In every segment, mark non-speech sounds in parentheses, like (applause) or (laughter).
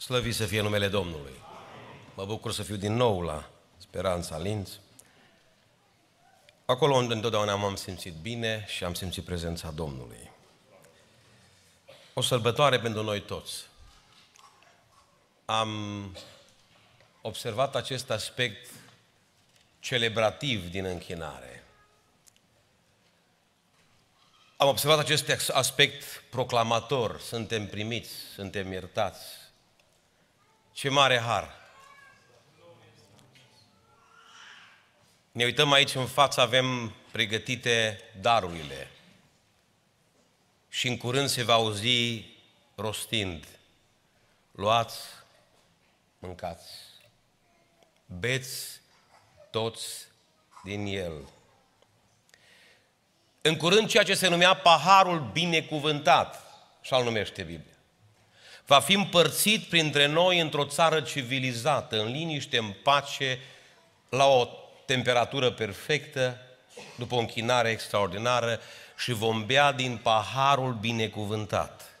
Slăvi să fie numele Domnului. Mă bucur să fiu din nou la Speranța Linț. Acolo unde întotdeauna m-am simțit bine și am simțit prezența Domnului. O sărbătoare pentru noi toți. Am observat acest aspect celebrativ din închinare. Am observat acest aspect proclamator. Suntem primiți, suntem iertați, ce mare har! Ne uităm aici în față, avem pregătite darurile. Și în curând se va auzi rostind, luați, mâncați, beți toți din el. În curând ceea ce se numea paharul binecuvântat, așa-l numește Biblia va fi împărțit printre noi într-o țară civilizată, în liniște, în pace, la o temperatură perfectă, după o închinare extraordinară și vom bea din paharul binecuvântat.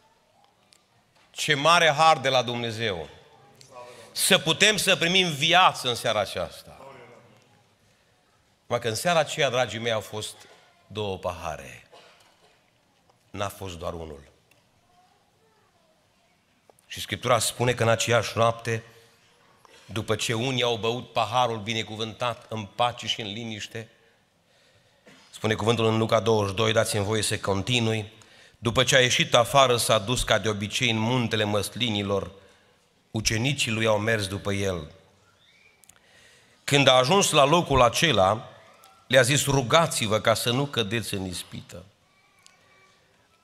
Ce mare har de la Dumnezeu! Să putem să primim viață în seara aceasta. Numai că în seara aceea, dragii mei, au fost două pahare. N-a fost doar unul. Și Scriptura spune că în aceeași noapte, după ce unii au băut paharul binecuvântat în pace și în liniște, spune cuvântul în Luca 22, dați-mi voie să continui, după ce a ieșit afară, s-a dus ca de obicei în muntele măslinilor, ucenicii lui au mers după el. Când a ajuns la locul acela, le-a zis, rugați-vă ca să nu cădeți în ispită.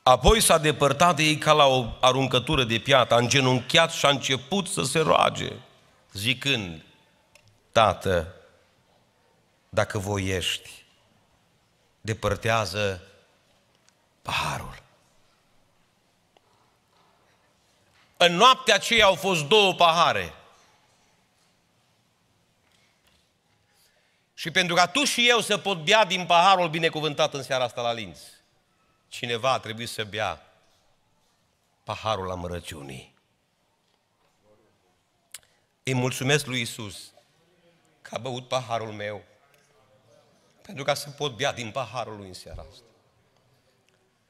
Apoi s-a depărtat de ei ca la o aruncătură de piată, a îngenunchiat și a început să se roage, zicând, Tată, dacă voiești, depărtează paharul. În noaptea aceea au fost două pahare. Și pentru ca tu și eu să pot bea din paharul binecuvântat în seara asta la linți, cineva a trebuit să bea paharul amărăciunii. Îi mulțumesc lui Isus că a băut paharul meu pentru ca să pot bea din paharul lui în seara asta.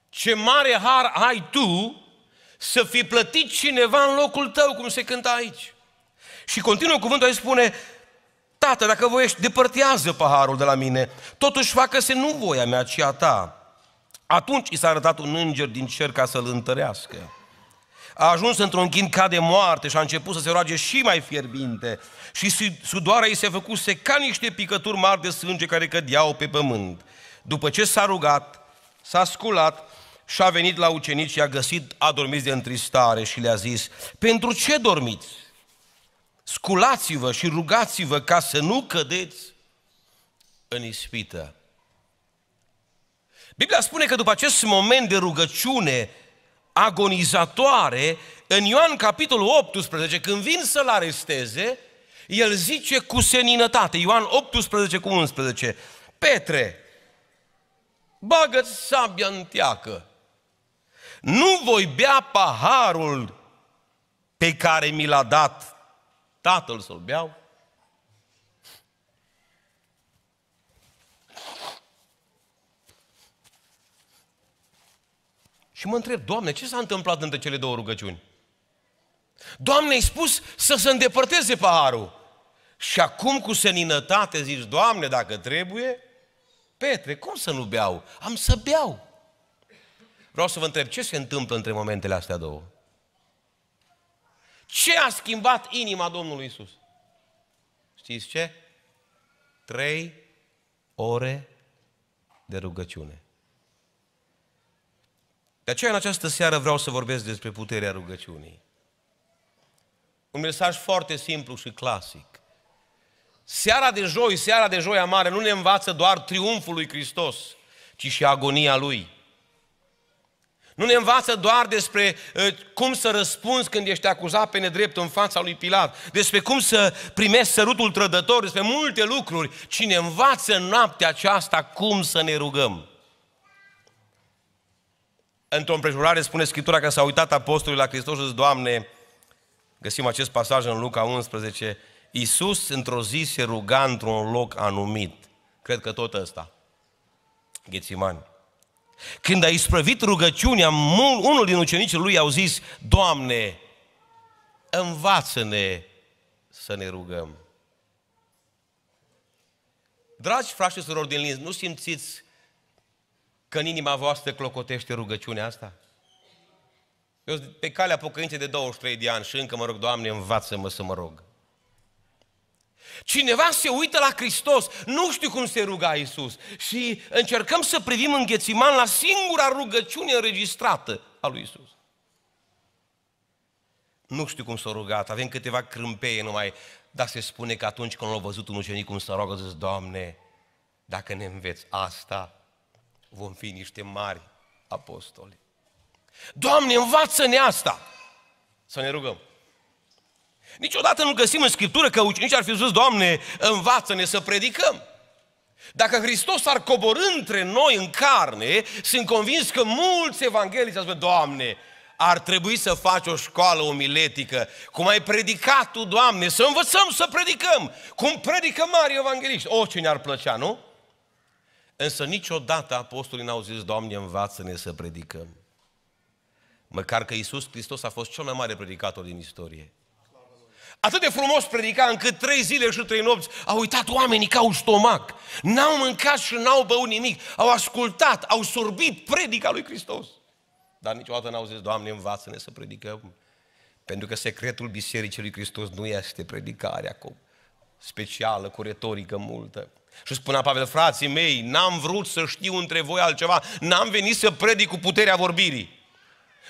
Ce mare har ai tu să fi plătit cineva în locul tău, cum se cântă aici. Și continuă cuvântul, îi spune, Tată, dacă voiești, depărtează paharul de la mine, totuși facă-se nu voia mea, ci a ta. Atunci i s-a arătat un înger din cer ca să-l întărească. A ajuns într-un chin ca de moarte și a început să se roage și mai fierbinte și sudoarea ei se făcuse ca niște picături mari de sânge care cădeau pe pământ. După ce s-a rugat, s-a sculat și a venit la ucenici și a găsit adormit de întristare și le-a zis, pentru ce dormiți? Sculați-vă și rugați-vă ca să nu cădeți în ispită. Biblia spune că după acest moment de rugăciune agonizatoare, în Ioan capitolul 18, când vin să-l aresteze, el zice cu seninătate, Ioan 18 cu 11, Petre, bagă-ți sabia în teacă. Nu voi bea paharul pe care mi l-a dat tatăl să-l beau, Și mă întreb, Doamne, ce s-a întâmplat între cele două rugăciuni? Doamne, ai spus să se îndepărteze paharul. Și acum cu seninătate zici, Doamne, dacă trebuie, Petre, cum să nu beau? Am să beau. Vreau să vă întreb, ce se întâmplă între momentele astea două? Ce a schimbat inima Domnului Isus? Știți ce? Trei ore de rugăciune. De aceea, în această seară, vreau să vorbesc despre puterea rugăciunii. Un mesaj foarte simplu și clasic. Seara de joi, seara de joia mare, nu ne învață doar triumful lui Hristos, ci și agonia lui. Nu ne învață doar despre ă, cum să răspunzi când ești acuzat pe nedrept în fața lui Pilat, despre cum să primești sărutul trădător, despre multe lucruri, ci ne învață în noaptea aceasta cum să ne rugăm într-o împrejurare spune Scriptura că s-a uitat apostolii la Hristos și zis, Doamne, găsim acest pasaj în Luca 11, Iisus într-o zi se ruga într-un loc anumit. Cred că tot ăsta. Ghețimani. Când a isprăvit rugăciunea, unul din ucenicii lui au zis, Doamne, învață-ne să ne rugăm. Dragi frați și surori din linz, nu simțiți că în inima voastră clocotește rugăciunea asta? Eu sunt pe calea pocăinței de 23 de ani și încă mă rog, Doamne, învață-mă să mă rog. Cineva se uită la Hristos, nu știu cum se ruga Iisus și încercăm să privim în Ghețiman la singura rugăciune înregistrată a lui Iisus. Nu știu cum s-a rugat, avem câteva crâmpeie numai, dar se spune că atunci când l-a văzut un ucenic cum să roagă, zis, Doamne, dacă ne înveți asta, vom fi niște mari apostoli. Doamne, învață-ne asta! Să ne rugăm. Niciodată nu găsim în Scriptură că ucenicii ar fi zis, Doamne, învață-ne să predicăm. Dacă Hristos ar coborâ între noi în carne, sunt convins că mulți evanghelici ar spune, Doamne, ar trebui să faci o școală omiletică, cum ai predicat Tu, Doamne, să învățăm să predicăm, cum predică mari evangeliști. O, ce ne-ar plăcea, nu? Însă niciodată apostolii n-au zis, Doamne, învață-ne să predicăm. Măcar că Iisus Hristos a fost cel mai mare predicator din istorie. Atât de frumos predica încât trei zile și trei nopți au uitat oamenii ca un stomac. N-au mâncat și n-au băut nimic. Au ascultat, au sorbit predica lui Hristos. Dar niciodată n-au zis, Doamne, învață-ne să predicăm. Pentru că secretul Bisericii lui Hristos nu este predicarea acum specială, cu retorică multă. Și spunea Pavel, frații mei, n-am vrut să știu între voi altceva, n-am venit să predic cu puterea vorbirii.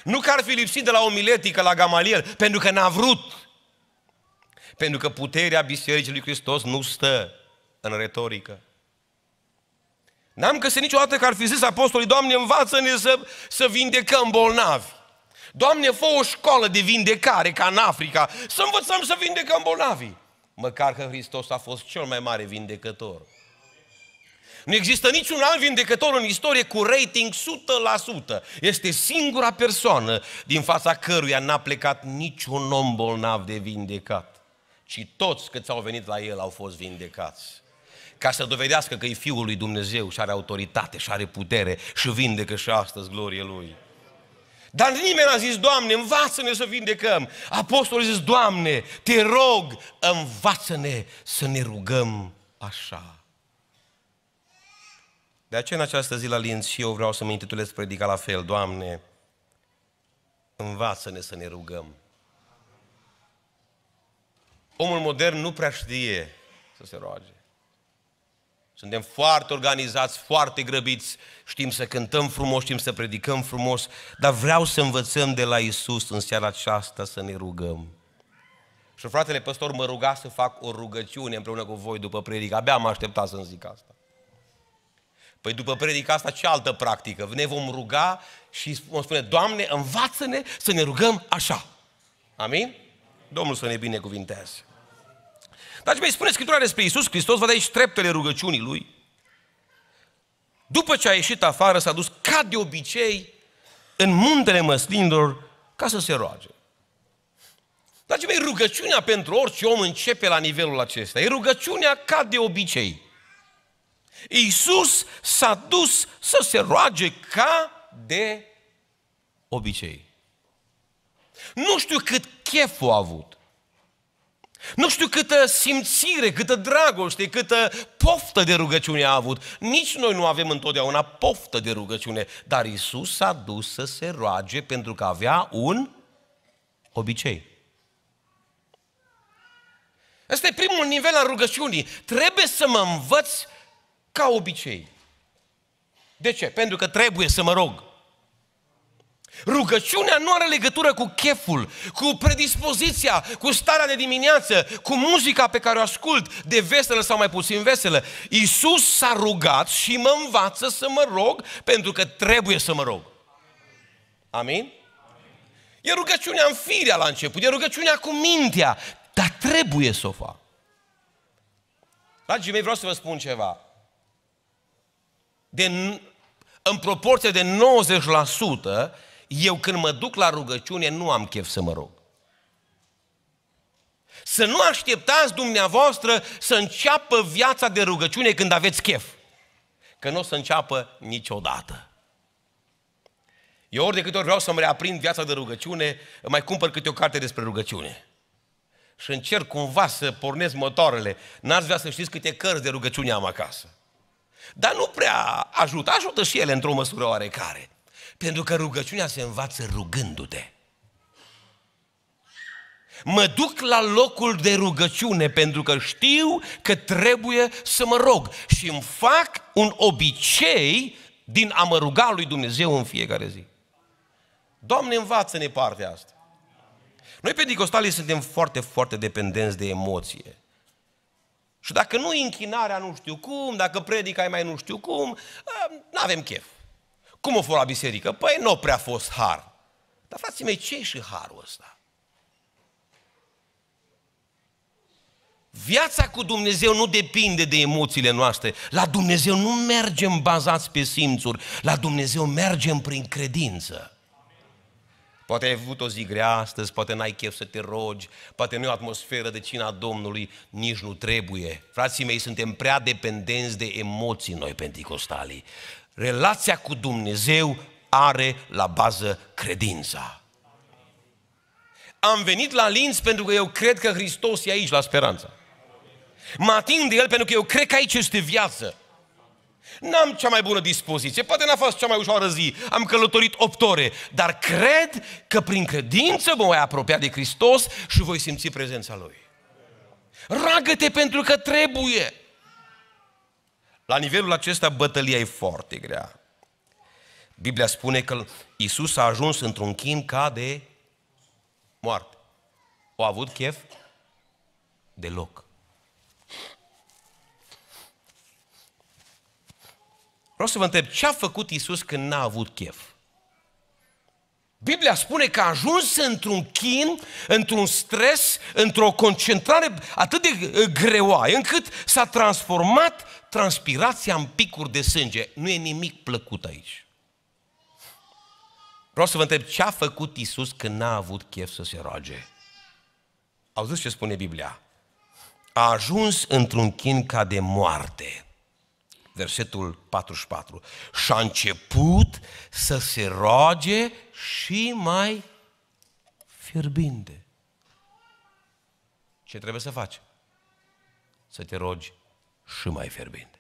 Nu că ar fi lipsit de la omiletică la Gamaliel, pentru că n-a vrut. Pentru că puterea Bisericii lui Hristos nu stă în retorică. N-am găsit niciodată că ar fi zis apostolii, Doamne, învață-ne să, să vindecăm bolnavi. Doamne, fă o școală de vindecare ca în Africa, să învățăm să vindecăm bolnavii. Măcar că Hristos a fost cel mai mare vindecător. Nu există niciun alt vindecător în istorie cu rating 100%. Este singura persoană din fața căruia n-a plecat niciun om bolnav de vindecat. Ci toți câți au venit la el au fost vindecați. Ca să dovedească că e Fiul lui Dumnezeu și are autoritate și are putere și vindecă și astăzi glorie Lui. Dar nimeni a zis, Doamne, învață-ne să vindecăm. Apostolul a zis, Doamne, te rog, învață-ne să ne rugăm așa. De aceea în această zi la Linz și eu vreau să mă intitulez predica la fel, Doamne, învață-ne să ne rugăm. Omul modern nu prea știe să se roage. Suntem foarte organizați, foarte grăbiți, știm să cântăm frumos, știm să predicăm frumos, dar vreau să învățăm de la Isus în seara aceasta să ne rugăm. Și fratele păstor mă ruga să fac o rugăciune împreună cu voi după predică. Abia am așteptat să-mi zic asta. Păi după predica asta ce altă practică? Ne vom ruga și vom spune, Doamne, învață-ne să ne rugăm așa. Amin? Domnul să ne binecuvinteze. Dragii mei, spune Scriptura despre Iisus Hristos, văd aici treptele rugăciunii Lui. După ce a ieșit afară, s-a dus ca de obicei în muntele măslinilor ca să se roage. Dragii mei, rugăciunea pentru orice om începe la nivelul acesta. E rugăciunea ca de obicei. Iisus s-a dus să se roage ca de obicei. Nu știu cât chef a avut. Nu știu câtă simțire, câtă dragoste, câtă poftă de rugăciune a avut. Nici noi nu avem întotdeauna poftă de rugăciune, dar Isus s-a dus să se roage pentru că avea un obicei. Asta e primul nivel al rugăciunii. Trebuie să mă învăț ca obicei. De ce? Pentru că trebuie să mă rog. Rugăciunea nu are legătură cu cheful, cu predispoziția, cu starea de dimineață, cu muzica pe care o ascult, de veselă sau mai puțin veselă. Iisus s-a rugat și mă învață să mă rog, pentru că trebuie să mă rog. Amin? E rugăciunea în firea la început, e rugăciunea cu mintea, dar trebuie să o fac. Dragii mei, vreau să vă spun ceva. De, în proporție de 90%, eu când mă duc la rugăciune nu am chef să mă rog. Să nu așteptați dumneavoastră să înceapă viața de rugăciune când aveți chef. Că nu o să înceapă niciodată. Eu ori de câte ori vreau să-mi reaprind viața de rugăciune, mai cumpăr câte o carte despre rugăciune. Și încerc cumva să pornesc motoarele. N-ați vrea să știți câte cărți de rugăciune am acasă. Dar nu prea ajută. Ajută și ele într-o măsură oarecare. Pentru că rugăciunea se învață rugându-te. Mă duc la locul de rugăciune pentru că știu că trebuie să mă rog și îmi fac un obicei din a mă ruga lui Dumnezeu în fiecare zi. Doamne, învață-ne partea asta. Noi pentecostalii suntem foarte, foarte dependenți de emoție. Și dacă nu închinarea nu știu cum, dacă predica e mai nu știu cum, ă, nu avem chef. Cum o fost la biserică? Păi nu prea a fost har. Dar frații mei, ce e și harul ăsta? Viața cu Dumnezeu nu depinde de emoțiile noastre. La Dumnezeu nu mergem bazați pe simțuri. La Dumnezeu mergem prin credință. Poate ai avut o zi grea astăzi, poate n-ai chef să te rogi, poate nu e o atmosferă de cina Domnului, nici nu trebuie. Frații mei, suntem prea dependenți de emoții noi, penticostalii. Relația cu Dumnezeu are la bază credința. Am venit la linț pentru că eu cred că Hristos e aici, la speranță. Mă ating de El pentru că eu cred că aici este viață. N-am cea mai bună dispoziție, poate n-a fost cea mai ușoară zi, am călătorit opt ore, dar cred că prin credință mă voi apropia de Hristos și voi simți prezența Lui. Ragă-te pentru că trebuie. La nivelul acesta, bătălia e foarte grea. Biblia spune că Isus a ajuns într-un chin ca de moarte. O a avut chef? Deloc. Vreau să vă întreb, ce a făcut Isus când n-a avut chef? Biblia spune că a ajuns într-un chin, într-un stres, într-o concentrare atât de uh, greoaie, încât s-a transformat transpirația în picuri de sânge. Nu e nimic plăcut aici. Vreau să vă întreb ce a făcut Isus când n-a avut chef să se roage. Auziți ce spune Biblia? A ajuns într-un chin ca de moarte versetul 44. Și a început să se roage și mai fierbinte. Ce trebuie să faci? Să te rogi și mai fierbinte.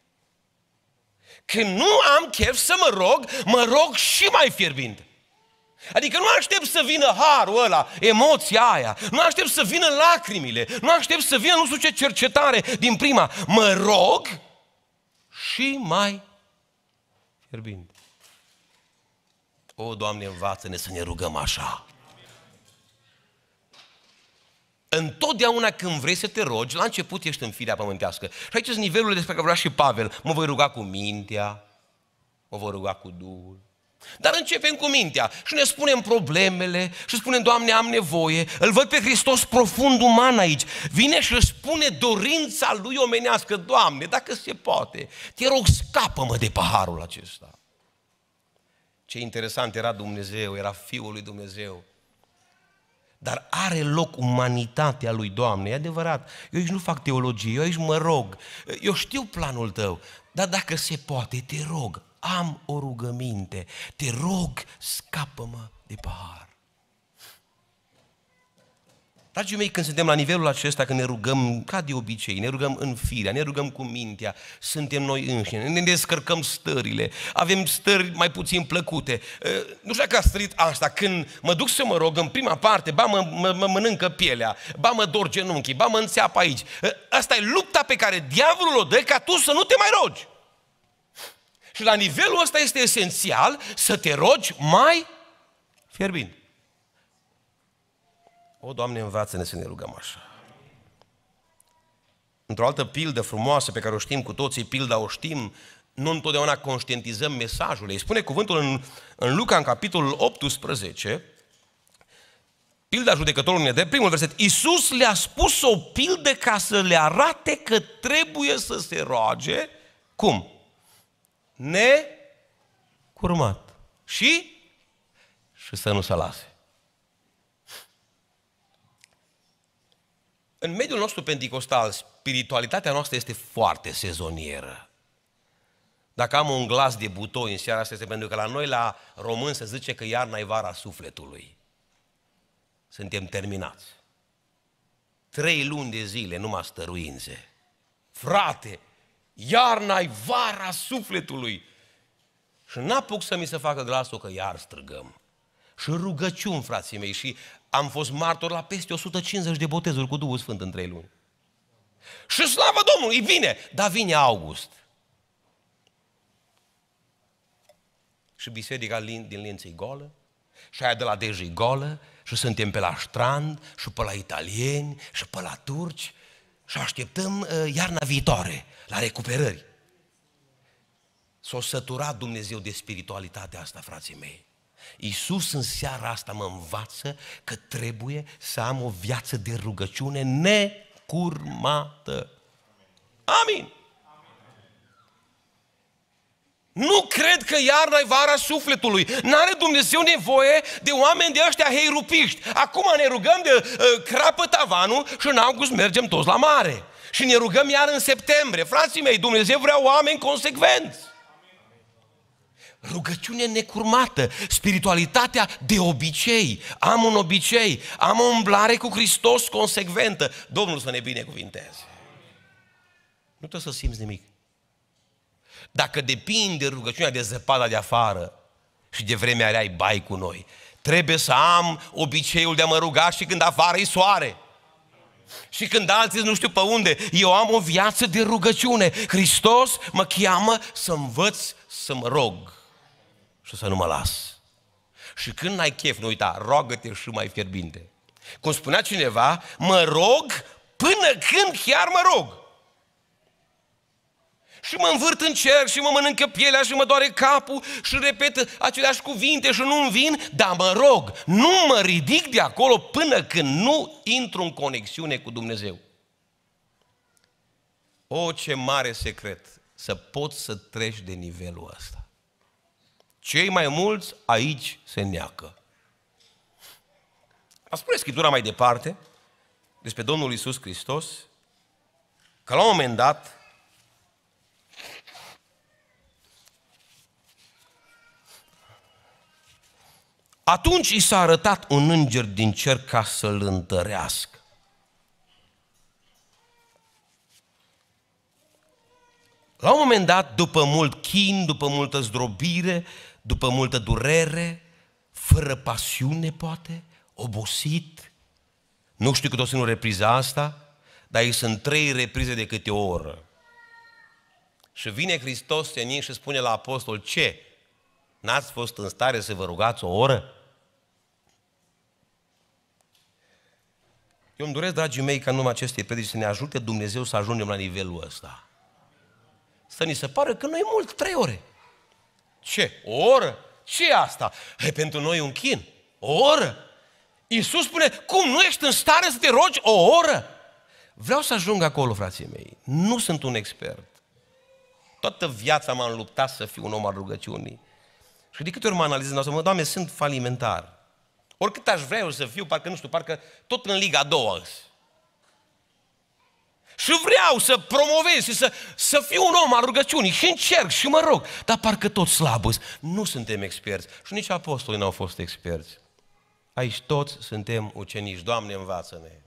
Când nu am chef să mă rog, mă rog și mai fierbinte. Adică nu aștept să vină harul ăla, emoția aia, nu aștept să vină lacrimile, nu aștept să vină nu știu ce cercetare din prima. Mă rog și mai fierbinte. O, Doamne, învață-ne să ne rugăm așa. Întotdeauna când vrei să te rogi, la început ești în firea pământească. Și aici sunt nivelurile despre care vrea și Pavel. Mă voi ruga cu mintea, mă voi ruga cu Duhul, dar începem cu mintea și ne spunem problemele și spunem, Doamne, am nevoie. Îl văd pe Hristos profund uman aici. Vine și spune dorința lui omenească, Doamne, dacă se poate, te rog, scapă-mă de paharul acesta. Ce interesant era Dumnezeu, era Fiul lui Dumnezeu. Dar are loc umanitatea lui Doamne, e adevărat. Eu aici nu fac teologie, eu aici mă rog, eu știu planul tău, dar dacă se poate, te rog, am o rugăminte, te rog, scapă-mă de pahar. Dragii mei, când suntem la nivelul acesta, când ne rugăm ca de obicei, ne rugăm în firea, ne rugăm cu mintea, suntem noi înșine, ne descărcăm stările, avem stări mai puțin plăcute. Nu știu dacă a strit asta, când mă duc să mă rog în prima parte, ba mă, mă, mă mănâncă pielea, ba mă dor genunchii, ba mă înțeapă aici. Asta e lupta pe care diavolul o dă ca tu să nu te mai rogi. Și la nivelul ăsta este esențial să te rogi mai fierbind. O, Doamne, învață-ne să ne rugăm așa. Într-o altă pildă frumoasă pe care o știm cu toții, pilda o știm, nu întotdeauna conștientizăm mesajul ei. Spune cuvântul în, în Luca, în capitolul 18, pilda judecătorului de primul verset, Iisus le-a spus o pildă ca să le arate că trebuie să se roage, cum? necurmat. Și? Și să nu se lase. În mediul nostru pentecostal, spiritualitatea noastră este foarte sezonieră. Dacă am un glas de butoi în seara asta, este pentru că la noi, la român, se zice că iarna e vara sufletului. Suntem terminați. Trei luni de zile, numai stăruințe. Frate, iarna e vara sufletului. Și n-apuc să mi se facă glasul că iar strigăm. Și rugăciun, frații mei, și am fost martor la peste 150 de botezuri cu Duhul Sfânt în trei luni. Și slavă Domnului, vine, dar vine august. Și biserica din Linței goală, și aia de la Dej goală, și suntem pe la strand, și pe la italieni, și pe la turci, și așteptăm uh, iarna viitoare, la recuperări. S-o săturat Dumnezeu de spiritualitatea asta, frații mei. Iisus în seara asta mă învață că trebuie să am o viață de rugăciune necurmată. Amin. Nu cred că iarna e vara sufletului. N-are Dumnezeu nevoie de oameni de ăștia rupiști. Acum ne rugăm de uh, crapă tavanul și în august mergem toți la mare. Și ne rugăm iar în septembrie. Frații mei, Dumnezeu vrea oameni consecvenți. Rugăciune necurmată, spiritualitatea de obicei. Am un obicei, am o umblare cu Hristos consecventă. Domnul să ne binecuvinteze. Nu trebuie să simți nimic. Dacă depinde rugăciunea de zăpada de afară și de vremea rea bai cu noi, trebuie să am obiceiul de a mă ruga și când afară e soare. Și când alții nu știu pe unde, eu am o viață de rugăciune. Hristos mă cheamă să învăț să mă rog și să nu mă las. Și când ai chef, nu uita, roagă-te și mai fierbinte. Cum spunea cineva, mă rog până când chiar mă rog și mă învârt în cer și mă mănâncă pielea și mă doare capul și repet aceleași cuvinte și nu-mi vin, dar mă rog, nu mă ridic de acolo până când nu intru în conexiune cu Dumnezeu. O, ce mare secret să poți să treci de nivelul ăsta. Cei mai mulți aici se neacă. A spune Scriptura mai departe despre Domnul Isus Hristos că la un moment dat Atunci i s-a arătat un înger din cer ca să-l întărească. La un moment dat, după mult chin, după multă zdrobire, după multă durere, fără pasiune poate, obosit, nu știu cât o să nu repriza asta, dar ei sunt trei reprize de câte o oră. Și vine Hristos, se și spune la apostol, ce? N-ați fost în stare să vă rugați o oră? Eu îmi doresc, dragii mei, ca în urma acestei predici să ne ajute Dumnezeu să ajungem la nivelul ăsta. Să ni se pară că nu e mult, trei ore. Ce? O oră? ce asta? E pentru noi un chin. O oră? Iisus spune, cum nu ești în stare să te rogi o oră? Vreau să ajung acolo, frații mei. Nu sunt un expert. Toată viața m-am luptat să fiu un om al rugăciunii. Și de câte ori mă analizez, mă, Doamne, sunt falimentar. Oricât aș vrea eu să fiu, parcă nu știu, parcă tot în Liga a doua. Și vreau să promovez și să, să fiu un om al rugăciunii și încerc și mă rog, dar parcă tot slabă. Nu suntem experți și nici apostolii n-au fost experți. Aici toți suntem ucenici. Doamne, învață-ne!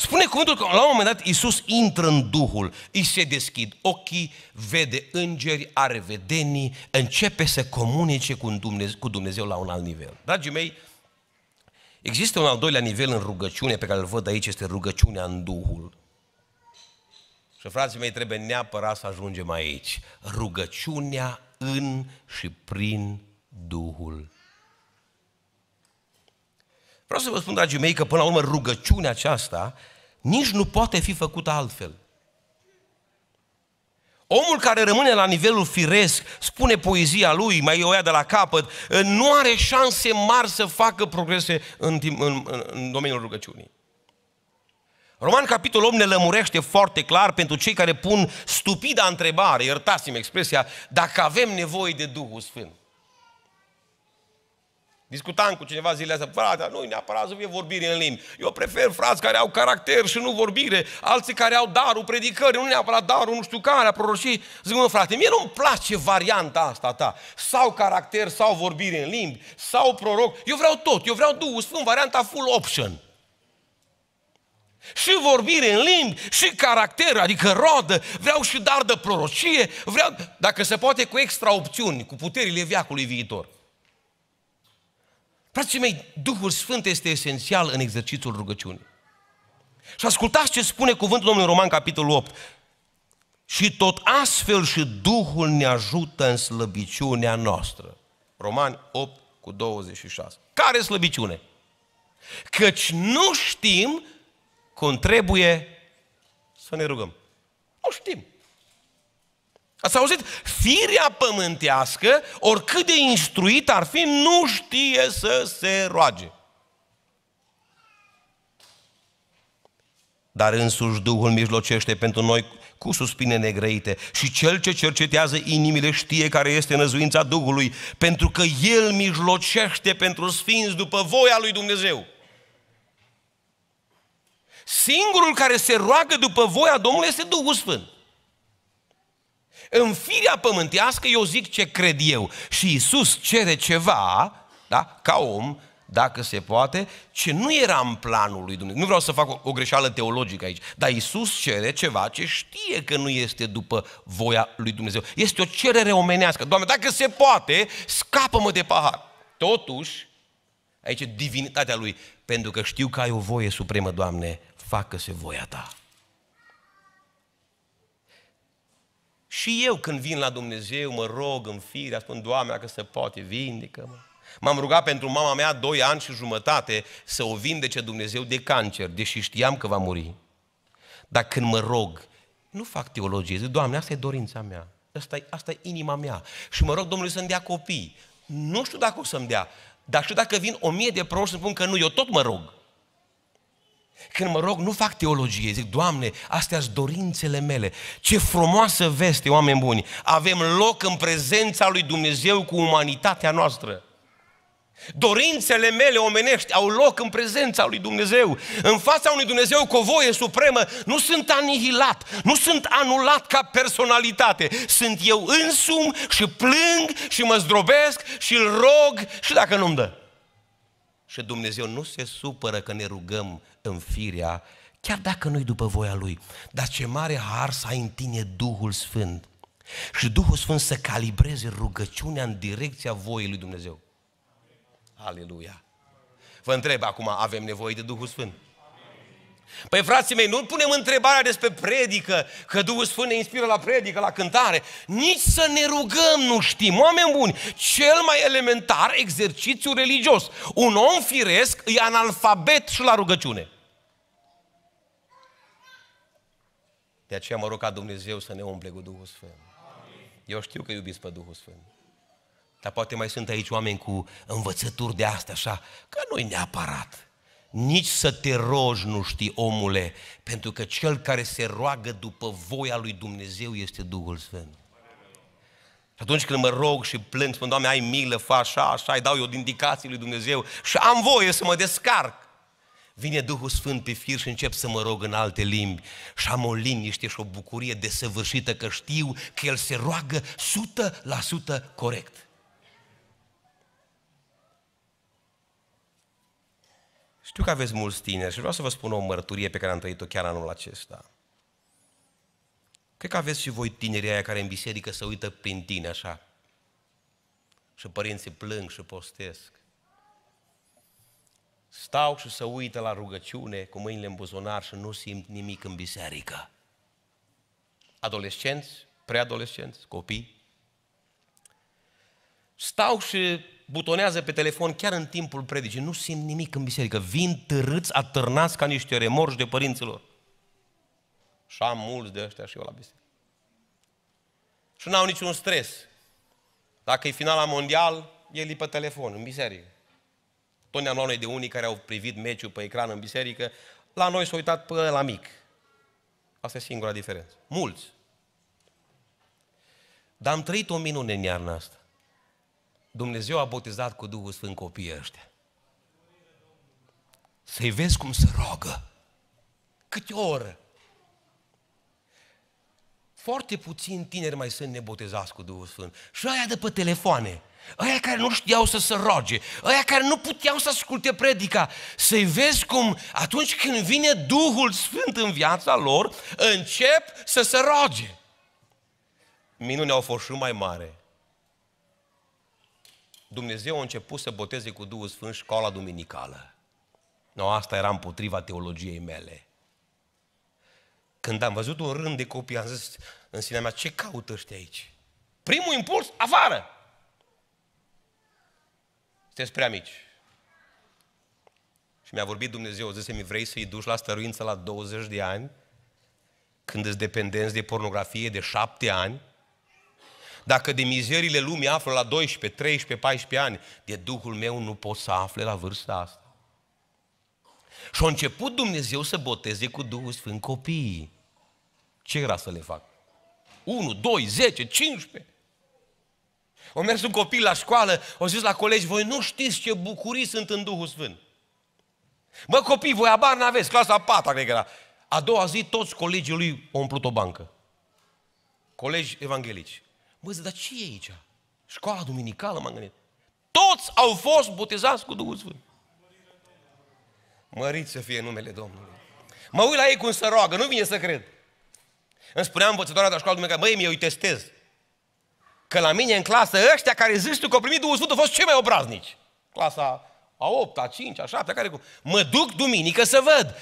Spune cuvântul că la un moment dat Iisus intră în Duhul, îi se deschid ochii, vede îngeri, are vedenii, începe să comunice cu Dumnezeu, cu Dumnezeu la un alt nivel. Dragii mei, există un al doilea nivel în rugăciune pe care îl văd aici, este rugăciunea în Duhul. Și frații mei, trebuie neapărat să ajungem aici. Rugăciunea în și prin Duhul Vreau să vă spun, dragii mei, că până la urmă rugăciunea aceasta nici nu poate fi făcută altfel. Omul care rămâne la nivelul firesc, spune poezia lui, mai o ia de la capăt, nu are șanse mari să facă progrese în, în, în, în domeniul rugăciunii. Roman capitolul 8 ne lămurește foarte clar pentru cei care pun stupida întrebare, iertați-mi expresia, dacă avem nevoie de Duhul Sfânt. Discutam cu cineva zilele astea, frate, nu-i neapărat să fie vorbire în limbi. Eu prefer frați care au caracter și nu vorbire, alții care au darul predicării, nu neapărat darul, nu știu care, a proroșii. Zic, mă, frate, mie nu-mi place varianta asta ta. Sau caracter, sau vorbire în limbi, sau proroc. Eu vreau tot, eu vreau Duhul Sfânt, varianta full option. Și vorbire în limbi, și caracter, adică rodă, vreau și dar de prorocie, vreau, dacă se poate, cu extra opțiuni, cu puterile viacului viitor. Frații mei, Duhul Sfânt este esențial în exercițiul rugăciunii. Și ascultați ce spune cuvântul Domnului Roman, capitolul 8. Și tot astfel și Duhul ne ajută în slăbiciunea noastră. Romani 8 cu 26. Care slăbiciune? Căci nu știm cum trebuie să ne rugăm. Nu știm. Ați auzit? Firea pământească, oricât de instruit ar fi, nu știe să se roage. Dar însuși Duhul mijlocește pentru noi cu suspine negrăite. Și cel ce cercetează inimile știe care este năzuința Duhului, pentru că El mijlocește pentru sfinți după voia lui Dumnezeu. Singurul care se roagă după voia Domnului este Duhul Sfânt în firea pământească eu zic ce cred eu. Și Isus cere ceva, da, ca om, dacă se poate, ce nu era în planul lui Dumnezeu. Nu vreau să fac o, o greșeală teologică aici, dar Isus cere ceva ce știe că nu este după voia lui Dumnezeu. Este o cerere omenească. Doamne, dacă se poate, scapă-mă de pahar. Totuși, aici divinitatea lui, pentru că știu că ai o voie supremă, Doamne, facă-se voia ta. Și eu când vin la Dumnezeu, mă rog în fire, spun, Doamne, dacă se poate, vindică mă M-am rugat pentru mama mea doi ani și jumătate să o vindece Dumnezeu de cancer, deși știam că va muri. Dar când mă rog, nu fac teologie, zic, Doamne, asta e dorința mea, asta e, asta e inima mea. Și mă rog Domnului să-mi dea copii. Nu știu dacă o să-mi dea, dar știu dacă vin o mie de proști să spun că nu, eu tot mă rog. Când mă rog, nu fac teologie, zic, Doamne, astea sunt dorințele mele. Ce frumoasă veste, oameni buni! Avem loc în prezența lui Dumnezeu cu umanitatea noastră. Dorințele mele omenești au loc în prezența lui Dumnezeu. În fața unui Dumnezeu cu o voie supremă, nu sunt anihilat, nu sunt anulat ca personalitate. Sunt eu însum și plâng și mă zdrobesc și îl rog și dacă nu-mi dă. Și Dumnezeu nu se supără că ne rugăm în firea, chiar dacă nu-i după voia Lui. Dar ce mare har să ai în tine Duhul Sfânt. Și Duhul Sfânt să calibreze rugăciunea în direcția voii Lui Dumnezeu. Aleluia! Vă întreb acum, avem nevoie de Duhul Sfânt? Păi, frații mei, nu punem întrebarea despre predică, că Duhul Sfânt ne inspiră la predică, la cântare. Nici să ne rugăm nu știm. Oameni buni, cel mai elementar exercițiu religios. Un om firesc e analfabet și la rugăciune. De aceea mă rog ca Dumnezeu să ne umple cu Duhul Sfânt. Eu știu că iubiți pe Duhul Sfânt. Dar poate mai sunt aici oameni cu învățături de astea, așa, că nu-i neapărat nici să te rogi nu știi, omule, pentru că cel care se roagă după voia lui Dumnezeu este Duhul Sfânt. Și atunci când mă rog și plâng, spun, Doamne, ai milă, fa așa, așa, îi dau eu indicații lui Dumnezeu și am voie să mă descarc. Vine Duhul Sfânt pe fir și încep să mă rog în alte limbi și am o liniște și o bucurie desăvârșită că știu că El se roagă 100% corect. Știu că aveți mulți tineri și vreau să vă spun o mărturie pe care am trăit-o chiar anul acesta. Cred că aveți și voi tinerii aia care în biserică se uită prin tine așa. Și părinții plâng și postesc. Stau și se uită la rugăciune cu mâinile în buzunar și nu simt nimic în biserică. Adolescenți, preadolescenți, copii. Stau și butonează pe telefon chiar în timpul predicii. Nu simt nimic în biserică. Vin târâți, atârnați ca niște remorși de părinților. Și am mulți de ăștia și eu la biserică. Și n-au niciun stres. Dacă e finala mondial, el e pe telefon, în biserică. Tot ne-am luat noi de unii care au privit meciul pe ecran în biserică, la noi s au uitat pe la mic. Asta e singura diferență. Mulți. Dar am trăit o minune în iarna asta. Dumnezeu a botezat cu Duhul Sfânt copiii ăștia. Să-i vezi cum se roagă. Câte oră. Foarte puțin tineri mai sunt nebotezați cu Duhul Sfânt. Și aia de pe telefoane. Aia care nu știau să se roage, aia care nu puteau să asculte predica, să-i vezi cum atunci când vine Duhul Sfânt în viața lor, încep să se roage. Minunea au fost și mai mare. Dumnezeu a început să boteze cu Duhul Sfânt școala duminicală. No, asta era împotriva teologiei mele. Când am văzut un rând de copii, am zis în sinea mea, ce caută ăștia aici? Primul impuls, afară! Sunteți prea mici. Și mi-a vorbit Dumnezeu, zise mi vrei să-i duci la stăruință la 20 de ani, când îți dependenți de pornografie de șapte ani, dacă de mizerile lumii află la 12, 13, 14 ani, de Duhul meu nu pot să afle la vârsta asta. Și a început Dumnezeu să boteze cu Duhul Sfânt copiii. Ce era să le fac? 1, 2, 10, 15. O mers un copil la școală, o zis la colegi, voi nu știți ce bucurii sunt în Duhul Sfânt. Mă copii, voi abar n-aveți, clasa a patra, cred că era. A doua zi, toți colegii lui au umplut o bancă. Colegi evanghelici. Bă, dar ce e aici? Școala duminicală, m-am gândit. Toți au fost botezați cu Duhul Sfânt. Mărit să fie numele Domnului. Mă uit la ei cum se roagă, nu vine să cred. Îmi spunea învățătoarea de la școală duminicală, băi, eu îi testez. Că la mine în clasă ăștia care zici tu că au primit Duhul Sfânt au fost cei mai obraznici. Clasa a 8, a 5, a 7, care cu... Mă duc duminică să văd.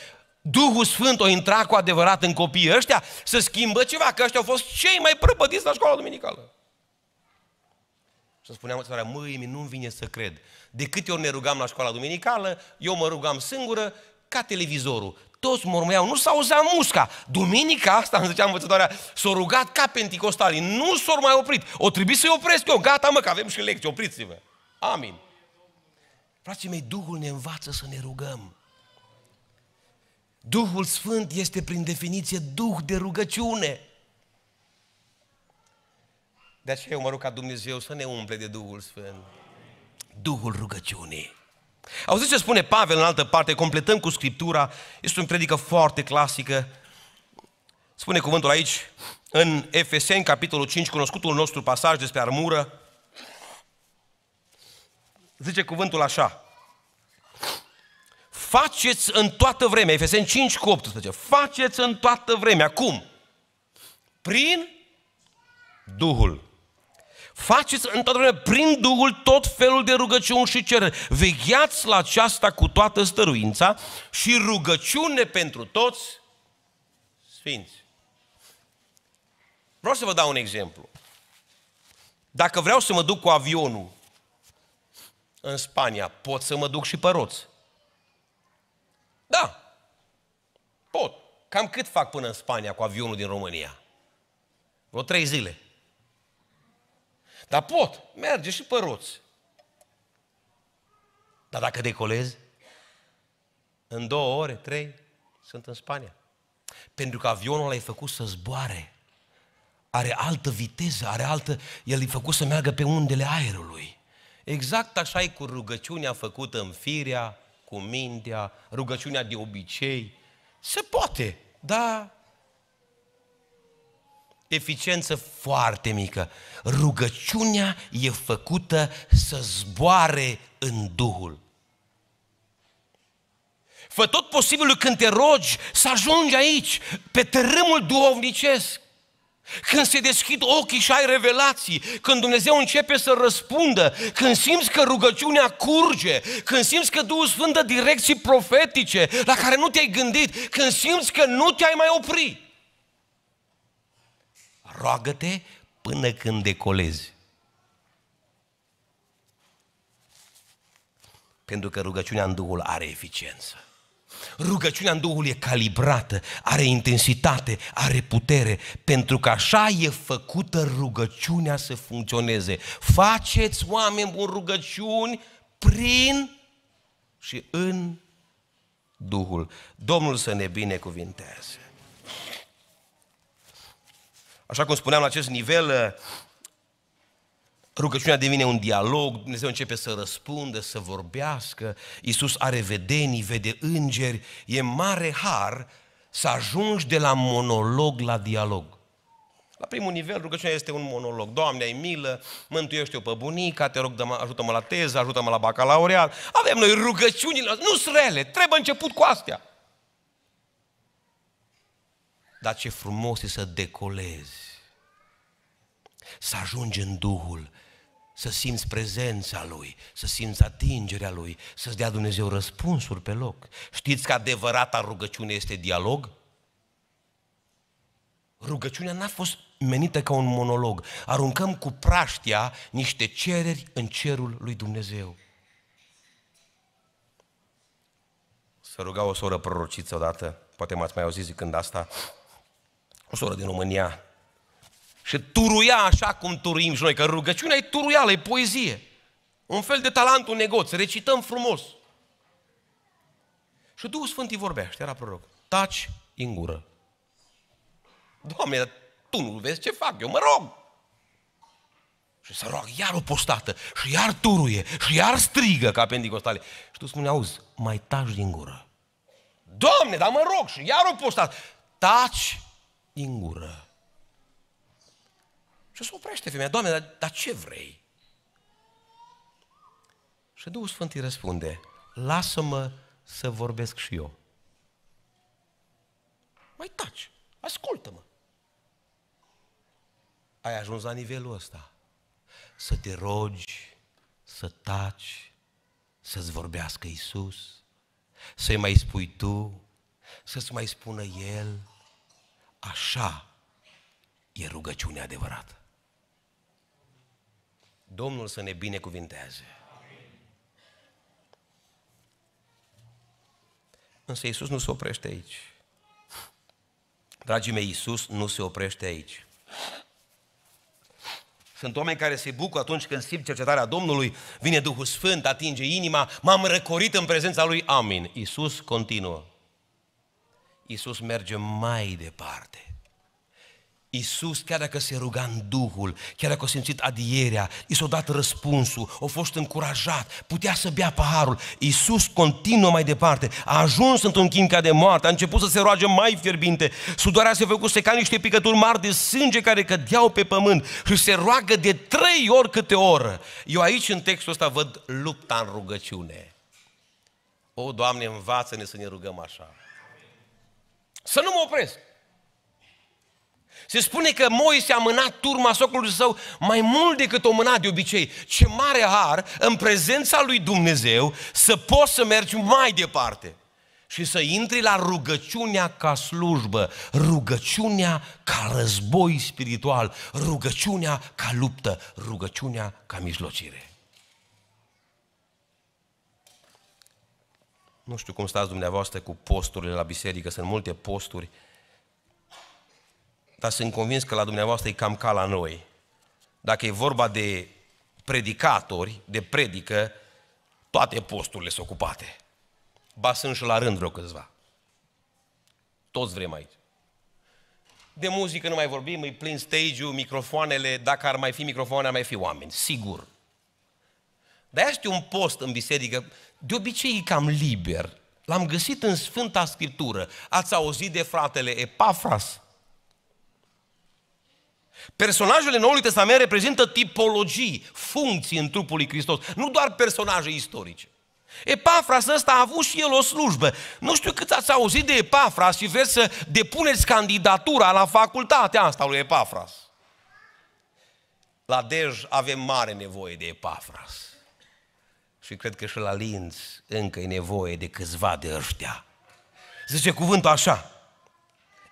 Duhul Sfânt o intra cu adevărat în copiii ăștia, să schimbă ceva, că ăștia au fost cei mai prăpădiți la școala duminicală. Și spuneam țara, măi, nu-mi vine să cred. De câte ori ne rugam la școala duminicală, eu mă rugam singură, ca televizorul. Toți mormăiau, nu s-auzea musca. Duminica asta, îmi zicea învățătoarea, s-a rugat ca penticostalii, nu s-au mai oprit. O trebuie să-i opresc eu, gata mă, că avem și lecții, opriți-vă. Amin. Frații mei, Duhul ne învață să ne rugăm. Duhul Sfânt este prin definiție Duh de rugăciune. De aceea eu mă rog ca Dumnezeu să ne umple de Duhul Sfânt. Duhul rugăciunii. Auziți ce spune Pavel în altă parte, completăm cu Scriptura, este o predică foarte clasică. Spune cuvântul aici, în Efeseni, capitolul 5, cunoscutul nostru pasaj despre armură, zice cuvântul așa, faceți în toată vremea, Efeseni 5 cu 18, faceți în toată vremea, cum? Prin Duhul. Faceți în toată vremea, prin Duhul, tot felul de rugăciuni și cereri. Vegheați la aceasta cu toată stăruința și rugăciune pentru toți sfinți. Vreau să vă dau un exemplu. Dacă vreau să mă duc cu avionul în Spania, pot să mă duc și pe roți. Cam cât fac până în Spania cu avionul din România? Vreo trei zile. Dar pot, merge și pe roți. Dar dacă decolez, în două ore, trei, sunt în Spania. Pentru că avionul l-ai făcut să zboare. Are altă viteză, are altă... El e făcut să meargă pe undele aerului. Exact așa e cu rugăciunea făcută în firea, cu mintea, rugăciunea de obicei, se poate, dar eficiență foarte mică. Rugăciunea e făcută să zboare în Duhul. Fă tot posibilul când te rogi să ajungi aici, pe tărâmul duhovnicesc. Când se deschid ochii și ai revelații, când Dumnezeu începe să răspundă, când simți că rugăciunea curge, când simți că Duhul Sfânt dă direcții profetice la care nu te-ai gândit, când simți că nu te-ai mai opri. Roagă-te până când decolezi. Pentru că rugăciunea în Duhul are eficiență. Rugăciunea în Duhul e calibrată, are intensitate, are putere, pentru că așa e făcută rugăciunea să funcționeze. Faceți oameni buni rugăciuni prin și în Duhul. Domnul să ne binecuvinteze. Așa cum spuneam, la acest nivel Rugăciunea devine un dialog, Dumnezeu începe să răspundă, să vorbească, Iisus are vedenii, vede îngeri, e mare har să ajungi de la monolog la dialog. La primul nivel, rugăciunea este un monolog. Doamne, ai milă, mântuiește-o pe bunica, te rog, ajută-mă la teză, ajută-mă la bacalaureat. Avem noi rugăciunile, nu sunt rele, trebuie început cu astea. Dar ce frumos e să decolezi, să ajungi în Duhul, să simți prezența Lui, să simți atingerea Lui, să-ți dea Dumnezeu răspunsuri pe loc. Știți că adevărata rugăciune este dialog? Rugăciunea n-a fost menită ca un monolog. Aruncăm cu praștia niște cereri în cerul lui Dumnezeu. Să ruga o soră prorociță odată, poate m-ați mai auzit zicând asta, o soră din România, și turuia așa cum turuim și noi, că rugăciunea e turuială, e poezie. Un fel de talent, un negoț, recităm frumos. Și Duhul Sfânt îi vorbește, era proroc. Taci în gură. Doamne, tu nu vezi ce fac, eu mă rog. Și să rog iar o postată, și iar turuie, și iar strigă ca pendicostale. Și tu spune, auzi, mai taci din gură. Doamne, dar mă rog, și iar o postată. Taci din gură. Și se oprește femeia, Doamne, dar, dar ce vrei? Și Duhul Sfânt îi răspunde, lasă-mă să vorbesc și eu. Mai taci, ascultă-mă. Ai ajuns la nivelul ăsta. Să te rogi, să taci, să-ți vorbească Isus, să-i mai spui tu, să-ți mai spună El. Așa e rugăciunea adevărată. Domnul să ne binecuvinteze. Însă Iisus nu se oprește aici. Dragii mei, Iisus nu se oprește aici. Sunt oameni care se bucură atunci când simt cercetarea Domnului, vine Duhul Sfânt, atinge inima, m-am răcorit în prezența Lui, amin. Iisus continuă. Iisus merge mai departe. Iisus, chiar dacă se ruga în Duhul, chiar dacă a simțit adierea, i s-a dat răspunsul, a fost încurajat, putea să bea paharul, Iisus continuă mai departe, a ajuns într-un chin ca de moarte, a început să se roage mai fierbinte, sudoarea se făcuse ca niște picături mari de sânge care cădeau pe pământ și se roagă de trei ori câte oră. Eu aici în textul ăsta văd lupta în rugăciune. O, Doamne, învață-ne să ne rugăm așa. Să nu mă opresc. Se spune că Moise a mânat turma socului său mai mult decât o mâna de obicei. Ce mare har în prezența lui Dumnezeu să poți să mergi mai departe și să intri la rugăciunea ca slujbă, rugăciunea ca război spiritual, rugăciunea ca luptă, rugăciunea ca mijlocire. Nu știu cum stați dumneavoastră cu posturile la biserică, sunt multe posturi dar sunt convins că la dumneavoastră e cam ca la noi. Dacă e vorba de predicatori, de predică, toate posturile sunt ocupate. Ba sunt și la rând vreo câțiva. Toți vrem aici. De muzică nu mai vorbim, îi plin stage-ul, microfoanele, dacă ar mai fi microfoane, ar mai fi oameni, sigur. Dar este un post în biserică, de obicei e cam liber. L-am găsit în Sfânta Scriptură. Ați auzit de fratele Epafras? Personajele Noului Testament reprezintă tipologii, funcții în trupul lui Hristos, nu doar personaje istorice. Epafras ăsta a avut și el o slujbă. Nu știu cât ați auzit de Epafras și vreți să depuneți candidatura la facultatea asta lui Epafras. La Dej avem mare nevoie de Epafras. Și cred că și la Linz încă e nevoie de câțiva de ăștia. Zice cuvântul așa.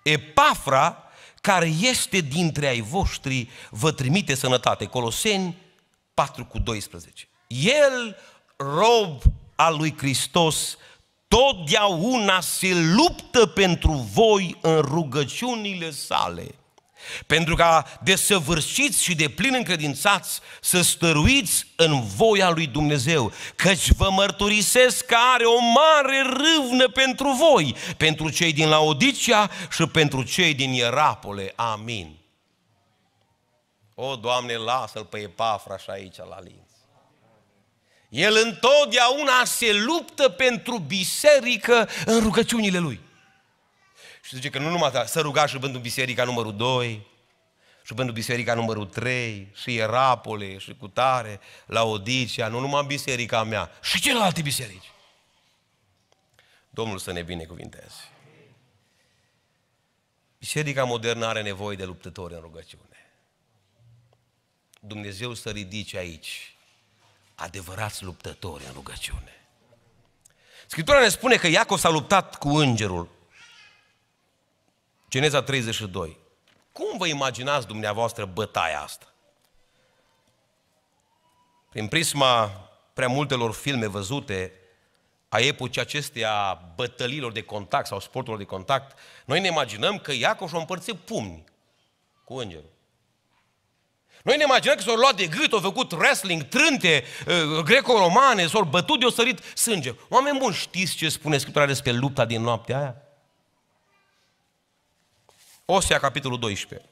Epafra care este dintre ai voștri, vă trimite sănătate. Coloseni 4 cu 12. El, rob al lui Hristos, totdeauna se luptă pentru voi în rugăciunile sale – pentru ca desăvârșiți și de plin încredințați să stăruiți în voia lui Dumnezeu, căci vă mărturisesc că are o mare râvnă pentru voi, pentru cei din Laodicea și pentru cei din Ierapole. Amin. O, Doamne, lasă-l pe Epafra și aici la linți. El întotdeauna se luptă pentru biserică în rugăciunile lui. Și zice că nu numai asta, să ruga și pentru biserica numărul 2, și pentru biserica numărul 3, și Erapole, și Cutare, la Odicea, nu numai biserica mea, și celelalte biserici. Domnul să ne binecuvinteze. Biserica modernă are nevoie de luptători în rugăciune. Dumnezeu să ridice aici adevărați luptători în rugăciune. Scriptura ne spune că Iacov s-a luptat cu îngerul. Geneza 32. Cum vă imaginați dumneavoastră bătaia asta? Prin prisma prea multelor filme văzute, a epocii acesteia bătălilor de contact sau sporturilor de contact, noi ne imaginăm că Iacov și-a împărțit pumni cu îngerul. Noi ne imaginăm că s-au luat de gât, au făcut wrestling, trânte, uh, greco-romane, s-au bătut de o sărit sânge. Oameni buni, știți ce spune Scriptura despre lupta din noaptea aia? Osea, capitolul 12.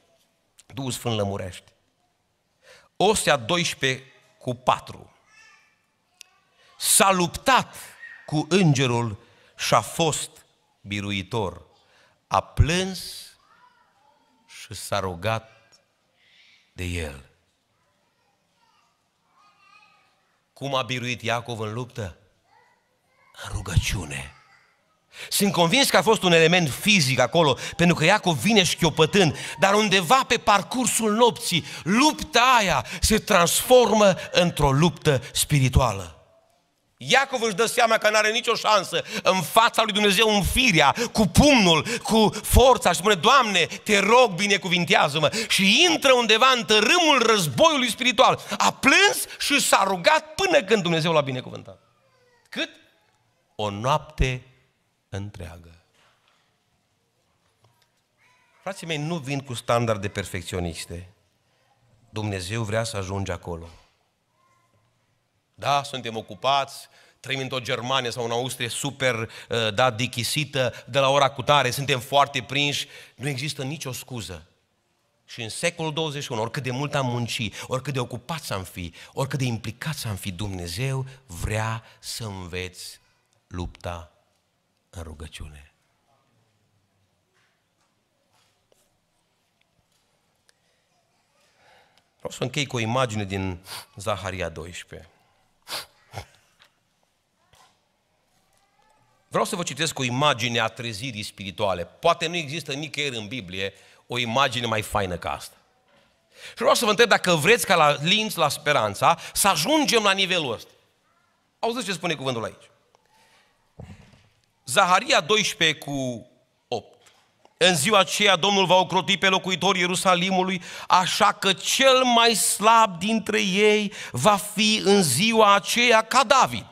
Duhul Sfânt lămurește. Osea 12 cu 4. S-a luptat cu îngerul și a fost biruitor. A plâns și s-a rugat de el. Cum a biruit Iacov în luptă? În rugăciune. Sunt convins că a fost un element fizic acolo, pentru că Iacov vine șchiopătând, dar undeva pe parcursul nopții, lupta aia se transformă într-o luptă spirituală. Iacov își dă seama că nu are nicio șansă în fața lui Dumnezeu în firea, cu pumnul, cu forța și spune, Doamne, te rog, binecuvintează-mă. Și intră undeva în tărâmul războiului spiritual. A plâns și s-a rugat până când Dumnezeu l-a binecuvântat. Cât? O noapte întreagă. Frații mei, nu vin cu standarde perfecționiste. Dumnezeu vrea să ajungi acolo. Da, suntem ocupați, trăim într-o Germania sau în Austria super, uh, da, dichisită, de la ora cutare, suntem foarte prinși, nu există nicio scuză. Și în secolul 21, oricât de mult am munci, oricât de ocupați am fi, oricât de implicați am fi, Dumnezeu vrea să înveți lupta în rugăciune. Vreau să închei cu o imagine din Zaharia 12. Vreau să vă citesc o imagine a trezirii spirituale. Poate nu există nicăieri în Biblie o imagine mai faină ca asta. Și vreau să vă întreb dacă vreți ca la linț, la Speranța, să ajungem la nivelul ăsta. Auziți ce spune cuvântul aici. Zaharia 12 cu 8. În ziua aceea Domnul va ocroti pe locuitorii Ierusalimului, așa că cel mai slab dintre ei va fi în ziua aceea ca David.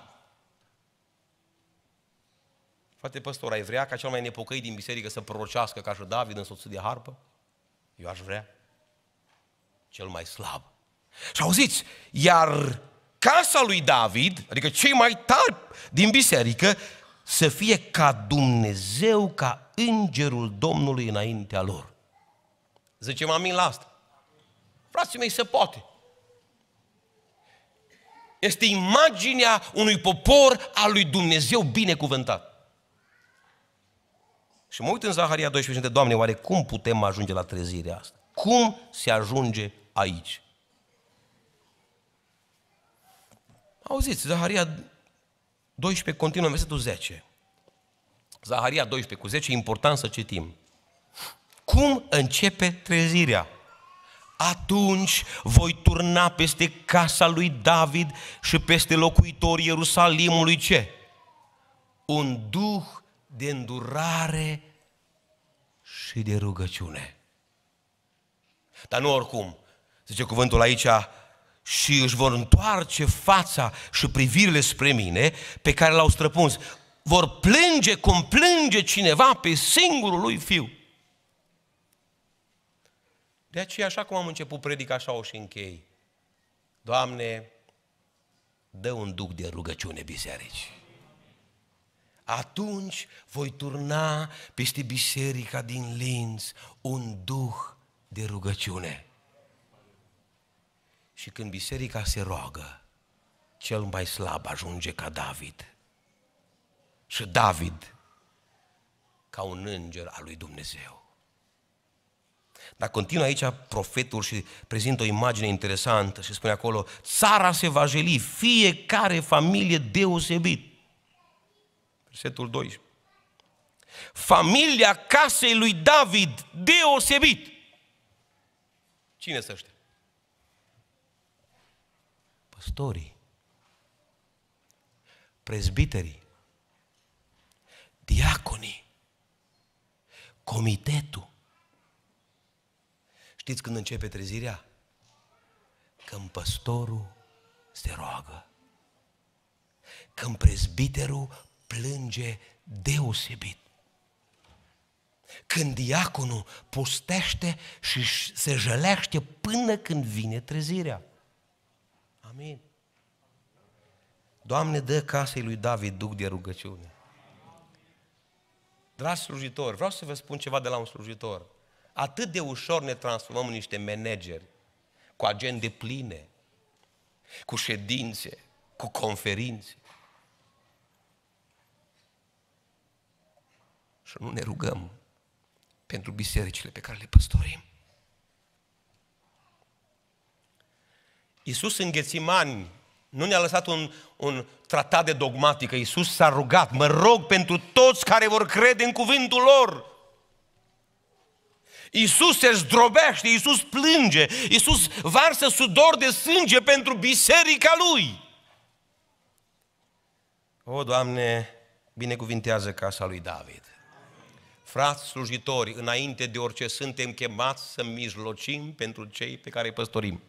Poate păstor, ai vrea ca cel mai nepocăit din biserică să prorocească ca și David în soțul de harpă? Eu aș vrea. Cel mai slab. Și auziți, iar casa lui David, adică cei mai tari din biserică, să fie ca Dumnezeu, ca îngerul Domnului înaintea lor. Zicem amin la asta. Frații mei, se poate. Este imaginea unui popor al lui Dumnezeu binecuvântat. Și mă uit în Zaharia 12 și Doamne, oare cum putem ajunge la trezirea asta? Cum se ajunge aici? Auziți, Zaharia 12 continuă versetul 10. Zaharia 12 cu 10, important să citim. Cum începe trezirea? Atunci voi turna peste casa lui David și peste locuitorii Ierusalimului ce? Un duh de îndurare și de rugăciune. Dar nu oricum. Zice cuvântul aici, și își vor întoarce fața și privirile spre mine pe care l-au străpuns. Vor plânge cum plânge cineva pe singurul lui fiu. De aceea, așa cum am început predica, așa o și închei. Doamne, dă un duc de rugăciune biserici. Atunci voi turna peste biserica din Linz un duh de rugăciune. Și când biserica se roagă, cel mai slab ajunge ca David. Și David, ca un înger al lui Dumnezeu. Dar continuă aici profetul și prezintă o imagine interesantă și spune acolo, țara se va jeli, fiecare familie deosebit. Versetul 12. Familia casei lui David, deosebit. Cine să știe? păstorii, prezbiterii, diaconii, comitetul. Știți când începe trezirea? Când păstorul se roagă. Când prezbiterul plânge deosebit. Când diaconul postește și se jălește până când vine trezirea. Amin. Doamne, dă casei lui David duc de rugăciune. Dragi slujitori, vreau să vă spun ceva de la un slujitor. Atât de ușor ne transformăm în niște manageri, cu agende pline, cu ședințe, cu conferințe. Și nu ne rugăm pentru bisericile pe care le păstorim. Iisus în Ghețimani nu ne-a lăsat un, un tratat de dogmatică. Iisus s-a rugat, mă rog pentru toți care vor crede în cuvântul lor. Iisus se zdrobește, Iisus plânge, Iisus varsă sudor de sânge pentru biserica Lui. O, Doamne, binecuvintează casa lui David. Frați slujitori, înainte de orice suntem chemați să mijlocim pentru cei pe care îi păstorim.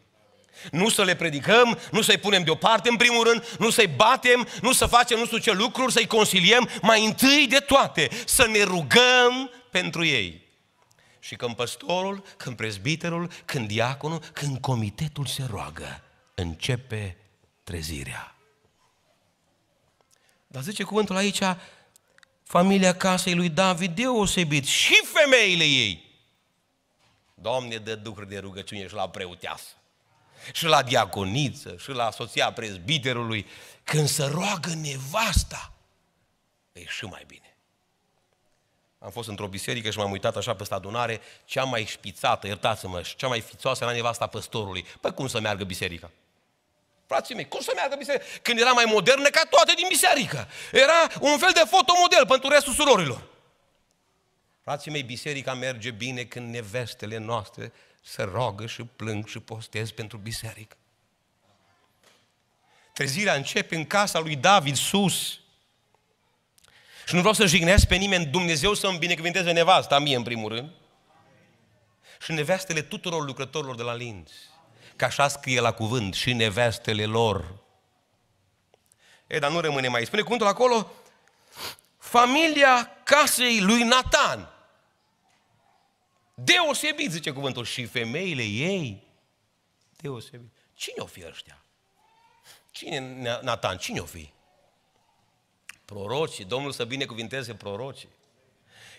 Nu să le predicăm, nu să-i punem deoparte în primul rând, nu să-i batem, nu să facem nu știu ce lucruri, să-i consiliem, mai întâi de toate, să ne rugăm pentru ei. Și când păstorul, când prezbiterul, când diaconul, când comitetul se roagă, începe trezirea. Dar zice cuvântul aici, familia casei lui David deosebit și femeile ei. Doamne, dă duhuri de rugăciune și la preuteasă și la diaconiță, și la soția prezbiterului, când se roagă nevasta, e și mai bine. Am fost într-o biserică și m-am uitat așa pe adunare, cea mai șpițată, iertați-mă, și cea mai fițoasă era nevasta păstorului. Păi cum să meargă biserica? Frații mei, cum să meargă biserica? Când era mai modernă ca toate din biserică. Era un fel de fotomodel pentru restul surorilor. Frații mei, biserica merge bine când nevestele noastre să roagă și plâng și postez pentru biserică. Trezirea începe în casa lui David, sus. Și nu vreau să jignesc pe nimeni, Dumnezeu să-mi binecuvinteze nevasta mie, în primul rând, și nevestele tuturor lucrătorilor de la Linz. Că așa scrie la cuvânt, și nevestele lor. E, dar nu rămâne mai. Spune cuvântul acolo, familia casei lui Natan. Deosebit, zice cuvântul, și femeile ei, deosebit. Cine o fi ăștia? Cine, Natan, cine o fi? Prorocii, Domnul să binecuvinteze prorocii.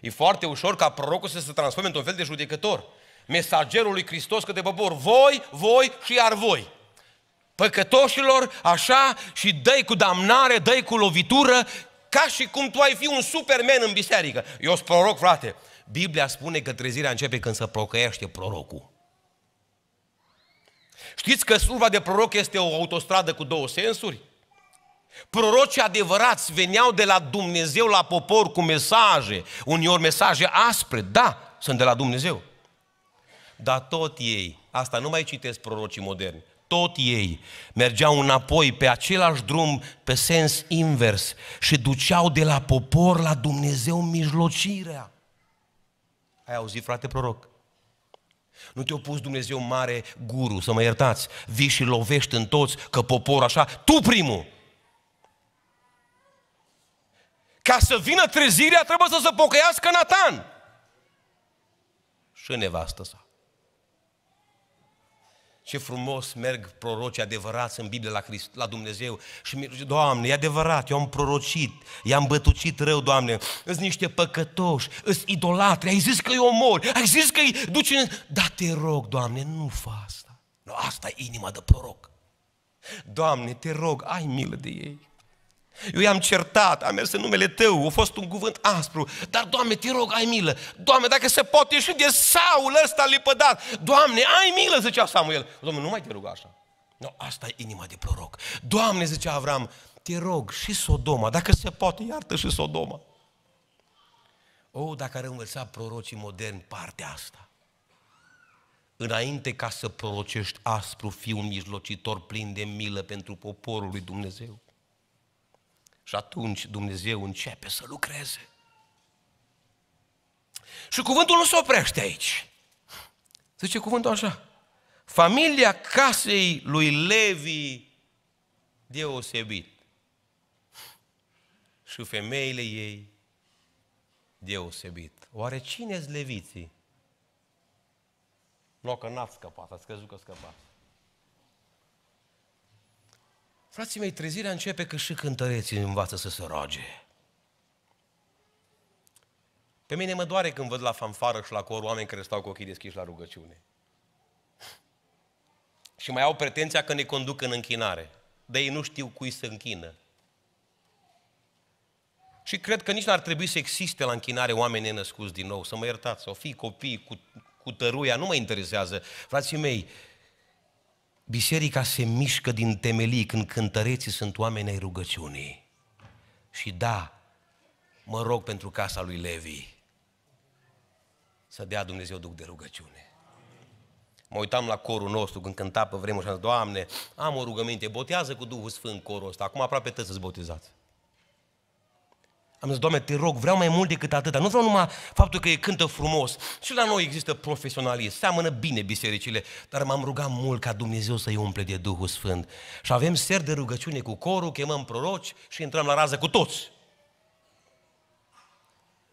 E foarte ușor ca prorocul să se transforme într-un fel de judecător. Mesagerul lui Hristos către popor, voi, voi și iar voi. Păcătoșilor, așa, și dai cu damnare, dai cu lovitură, ca și cum tu ai fi un superman în biserică. Eu sunt proroc, frate. Biblia spune că trezirea începe când se procăiește prorocul. Știți că slujba de proroc este o autostradă cu două sensuri? Prorocii adevărați veneau de la Dumnezeu la popor cu mesaje, uneori mesaje aspre, da, sunt de la Dumnezeu. Dar tot ei, asta nu mai citesc prorocii moderni, tot ei mergeau înapoi pe același drum, pe sens invers și duceau de la popor la Dumnezeu mijlocirea. Ai auzit, frate proroc? Nu te-a pus Dumnezeu mare guru, să mă iertați, vii și lovești în toți că popor așa, tu primul! Ca să vină trezirea trebuie să se pocăiască Nathan! și nevastă sa. Ce frumos merg prorocii adevărați în Biblie la, Christ, la Dumnezeu și mi Doamne, e adevărat, eu am prorocit, i-am bătucit rău, Doamne, îți niște păcătoși, îți idolatri, ai zis că îi omori, ai zis că îi duci în... Da, te rog, Doamne, nu fa asta. Nu, asta e inima de proroc. Doamne, te rog, ai milă de ei. Eu i-am certat, am mers în numele Tău, a fost un cuvânt aspru, dar, Doamne, te rog, ai milă. Doamne, dacă se poate ieși de Saul ăsta lipădat, Doamne, ai milă, zicea Samuel. Doamne, nu mai te rog așa. No, asta e inima de proroc. Doamne, zicea Avram, te rog, și Sodoma, dacă se poate, iartă și Sodoma. O, oh, dacă ar învăța prorocii moderni partea asta. Înainte ca să prorocești aspru, fii un mijlocitor plin de milă pentru poporul lui Dumnezeu. Și atunci Dumnezeu începe să lucreze. Și cuvântul nu se oprește aici. Zice cuvântul așa. Familia casei lui Levi deosebit. Și femeile ei deosebit. Oare cine-s leviții? Nu, că n-ați scăpat, ați crezut că scăpați. Frații mei, trezirea începe că și cântăreții învață să se roage. Pe mine mă doare când văd la fanfară și la cor oameni care stau cu ochii deschiși la rugăciune. (laughs) Și mai au pretenția că ne conduc în închinare. Dar ei nu știu cui să închină. Și cred că nici n-ar trebui să existe la închinare oameni născuți din nou. Să mă iertați, o fi copii cu, cu tăruia, nu mă interesează. Frații mei, Biserica se mișcă din temelii când cântăreții sunt oameni ai rugăciunii. Și da, mă rog pentru casa lui Levi să dea Dumnezeu duc de rugăciune. Mă uitam la corul nostru când cânta pe vremuri și am zis, Doamne, am o rugăminte, botează cu Duhul Sfânt corul ăsta, acum aproape toți să-ți botezați. Am zis, Doamne, te rog, vreau mai mult decât atâta. Nu vreau numai faptul că e cântă frumos. Și la noi există profesionalism, seamănă bine bisericile, dar m-am rugat mult ca Dumnezeu să-i umple de Duhul Sfânt. Și avem ser de rugăciune cu corul, chemăm proroci și intrăm la rază cu toți.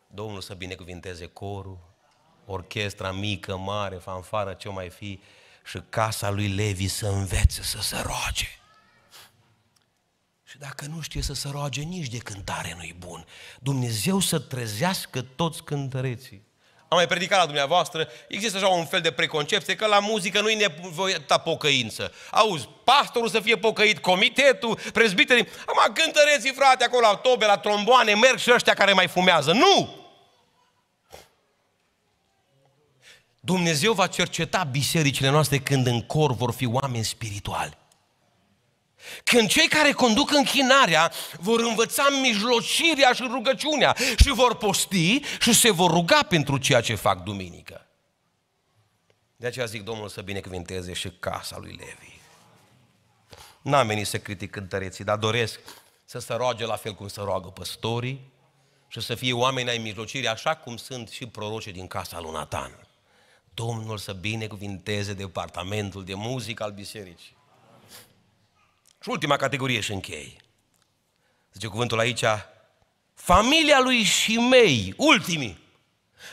Domnul să binecuvinteze corul, orchestra mică, mare, fanfară, ce mai fi, și casa lui Levi să învețe să se roage. Și dacă nu știe să se roage, nici de cântare nu-i bun. Dumnezeu să trezească toți cântăreții. Am mai predicat la dumneavoastră, există așa un fel de preconcepție că la muzică nu-i nevoieta pocăință. Auzi, pastorul să fie pocăit, comitetul, prezbiterii, am cântăreții, frate, acolo la tobe, la tromboane, merg și ăștia care mai fumează. Nu! Dumnezeu va cerceta bisericile noastre când în cor vor fi oameni spirituali. Când cei care conduc închinarea vor învăța mijlocirea și rugăciunea și vor posti și se vor ruga pentru ceea ce fac duminică. De aceea zic Domnul să binecuvinteze și casa lui Levi. N-am venit să critic întăreții, dar doresc să se roage la fel cum se roagă păstorii și să fie oameni ai mijlocirii, așa cum sunt și proroce din casa lui Nathan. Domnul să binecuvinteze departamentul de muzică al bisericii. Și ultima categorie și închei. Zice cuvântul aici, familia lui și mei, ultimii.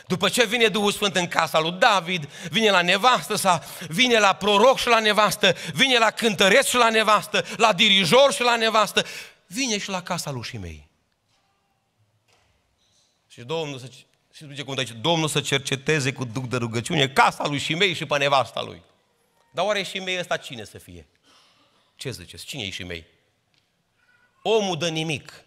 După ce vine Duhul Sfânt în casa lui David, vine la nevastă sa, vine la proroc și la nevastă, vine la cântăreț și la nevastă, la dirijor și la nevastă, vine și la casa lui și mei. Și Domnul să, și zice cum aici, Domnul să cerceteze cu duc de rugăciune casa lui și mei și pe nevasta lui. Dar oare și mei ăsta cine să fie? Ce ziceți? Cine e și mei? Omul dă nimic.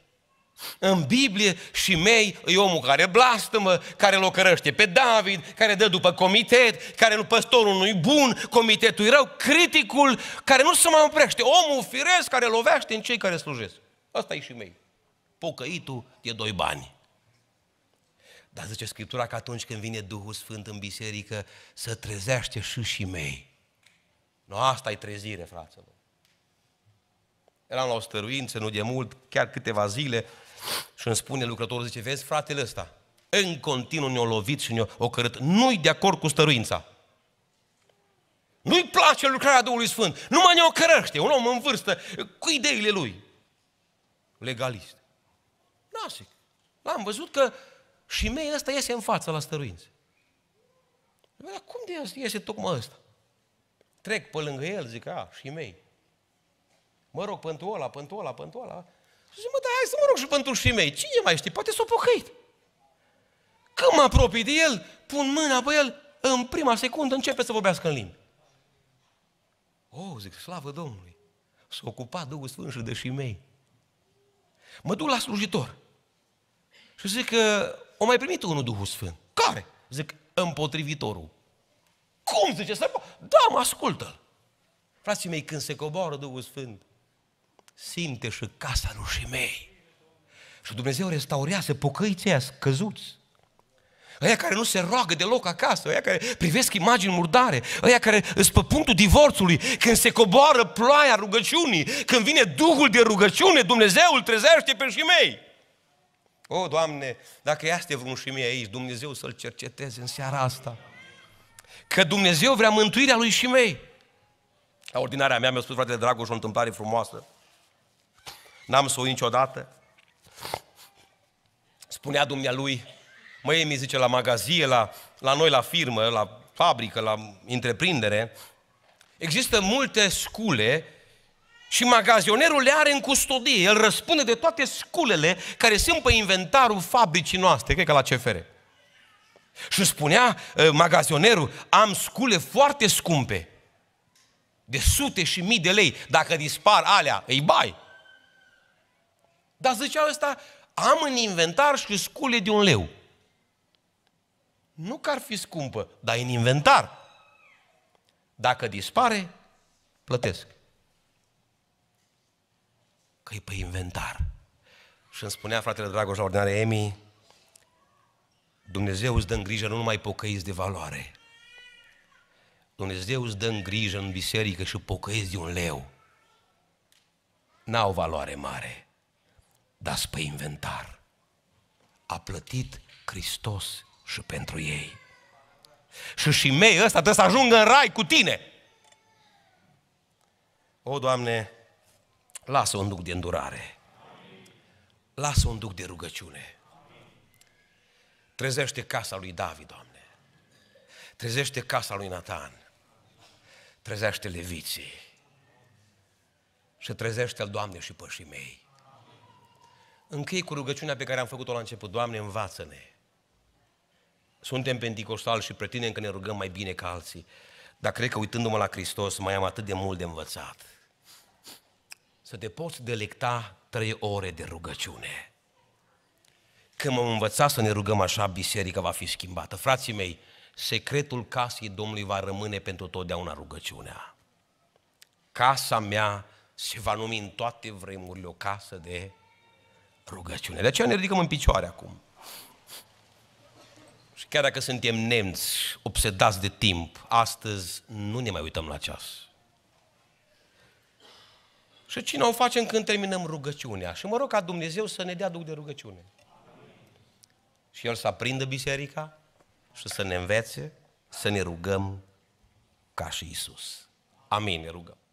În Biblie și mei e omul care blastămă, care locărăște pe David, care dă după comitet, care nu păstorul nu-i bun, comitetul-i rău, criticul care nu se mai oprește, omul firesc care lovește în cei care slujesc. Asta e și mei. Pocăitul de doi bani. Dar zice Scriptura că atunci când vine Duhul Sfânt în biserică, să trezește și și mei. Nu, asta e trezire, fraților. Eram la o stăruință, nu de mult, chiar câteva zile, și îmi spune lucrătorul, zice, vezi fratele ăsta, în continuu ne-o lovit și ne-o ocărât. Nu-i de acord cu stăruința. Nu-i place lucrarea Duhului Sfânt. nu mai ne ocărăște, un om în vârstă, cu ideile lui. Legalist. Nasic. Da, L-am văzut că și mei ăsta iese în față la stăruință. Dar cum de iese tocmai ăsta? Trec pe lângă el, zic, a, și mei. Mă rog pentru ăla, pentru ăla, pentru ăla. Și zic, mă, dar hai să mă rog și pentru și mei. Cine mai știe? Poate s-o pocăit. Când mă apropii de el, pun mâna pe el, în prima secundă începe să vorbească în limbi. Oh, zic, slavă Domnului! S-a ocupat Duhul Sfânt și de și mei. Mă duc la slujitor. Și zic că o mai primit unul Duhul Sfânt. Care? Zic, împotrivitorul. Cum zice? Să... Da, mă ascultă-l. Frații mei, când se coboară Duhul Sfânt, simte și casa mei. Și Dumnezeu restaurează pocăiții aia scăzuți. Aia care nu se roagă deloc acasă, aia care privesc imagini murdare, aia care îs pe punctul divorțului, când se coboară ploaia rugăciunii, când vine Duhul de rugăciune, Dumnezeu îl trezește pe șimei. O, Doamne, dacă este vreun mie aici, Dumnezeu să-l cerceteze în seara asta. Că Dumnezeu vrea mântuirea lui șimei. La ordinarea mea mi-a spus fratele Dragoș o întâmplare frumoasă n-am să o niciodată. Spunea dumnealui, măi, mi zice, la magazie, la, la noi, la firmă, la fabrică, la întreprindere, există multe scule și magazionerul le are în custodie. El răspunde de toate sculele care sunt pe inventarul fabricii noastre, cred că la CFR. Și spunea uh, magazionerul, am scule foarte scumpe, de sute și mii de lei. Dacă dispar alea, îi bai. Dar zicea ăsta, am în inventar și scule de un leu. Nu că ar fi scumpă, dar e în inventar. Dacă dispare, plătesc. Că e pe inventar. Și îmi spunea fratele Dragoș la ordinare Emi, Dumnezeu îți dă în grijă nu numai pocăiți de valoare. Dumnezeu îți dă în grijă în biserică și pocăiți de un leu. N-au valoare mare dați pe inventar. A plătit Hristos și pentru ei. Și și mei ăsta trebuie să ajungă în rai cu tine. O, Doamne, lasă un duc de îndurare. Lasă un duc de rugăciune. Trezește casa lui David, Doamne. Trezește casa lui Nathan. Trezește leviții. Și trezește-l, Doamne, și pășii mei închei cu rugăciunea pe care am făcut-o la început. Doamne, învață-ne! Suntem penticostali și pretindem că ne rugăm mai bine ca alții, dar cred că uitându-mă la Hristos mai am atât de mult de învățat. Să te poți delecta trei ore de rugăciune. Când m-am învățat să ne rugăm așa, biserica va fi schimbată. Frații mei, secretul casei Domnului va rămâne pentru totdeauna rugăciunea. Casa mea se va numi în toate vremurile o casă de rugăciune. De aceea ne ridicăm în picioare acum. Și chiar dacă suntem nemți, obsedați de timp, astăzi nu ne mai uităm la ceas. Și cine o facem când terminăm rugăciunea? Și mă rog ca Dumnezeu să ne dea duc de rugăciune. Și El să aprindă biserica și să ne învețe să ne rugăm ca și Isus. Amin, ne rugăm.